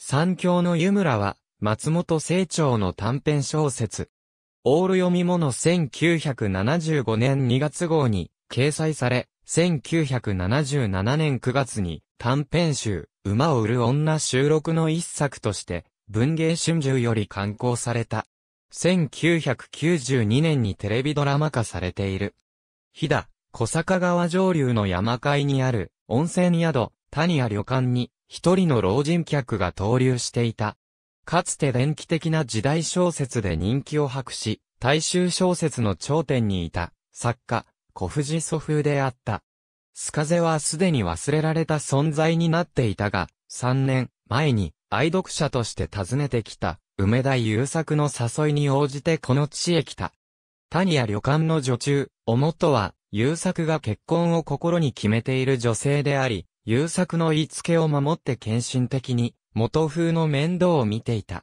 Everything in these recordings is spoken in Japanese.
三峡の湯村は、松本清張の短編小説。オール読み物1975年2月号に掲載され、1977年9月に短編集、馬を売る女収録の一作として、文芸春秋より刊行された。1992年にテレビドラマ化されている。日田、小坂川上流の山海にある温泉宿、谷屋旅館に一人の老人客が登竜していた。かつて電気的な時代小説で人気を博し、大衆小説の頂点にいた、作家、小藤祖風であった。スカゼはすでに忘れられた存在になっていたが、3年前に愛読者として訪ねてきた、梅田優作の誘いに応じてこの地へ来た。谷や旅館の女中、おもとは、優作が結婚を心に決めている女性であり、優作の言いつけを守って献身的に、元風の面倒を見ていた。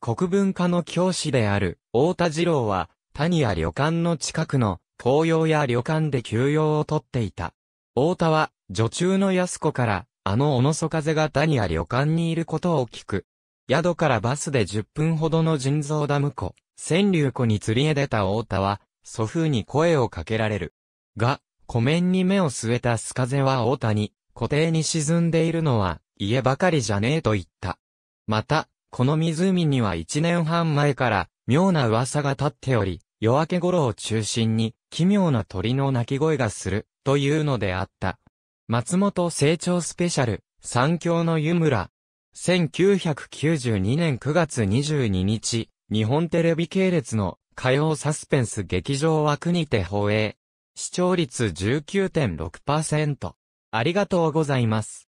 国文科の教師である、大田二郎は、谷や旅館の近くの、紅葉や旅館で休養をとっていた。大田は、女中の安子から、あの小野そ風が谷や旅館にいることを聞く。宿からバスで10分ほどの人造ダム湖、千流湖に釣りへ出た大田は、祖父に声をかけられる。が、湖面に目を据えたす風は大田に、湖底に沈んでいるのは家ばかりじゃねえと言った。また、この湖には一年半前から妙な噂が立っており、夜明け頃を中心に奇妙な鳥の鳴き声がするというのであった。松本成長スペシャル、三強の湯村。1992年9月22日、日本テレビ系列の火曜サスペンス劇場枠にて放映。視聴率19.6%。ありがとうございます。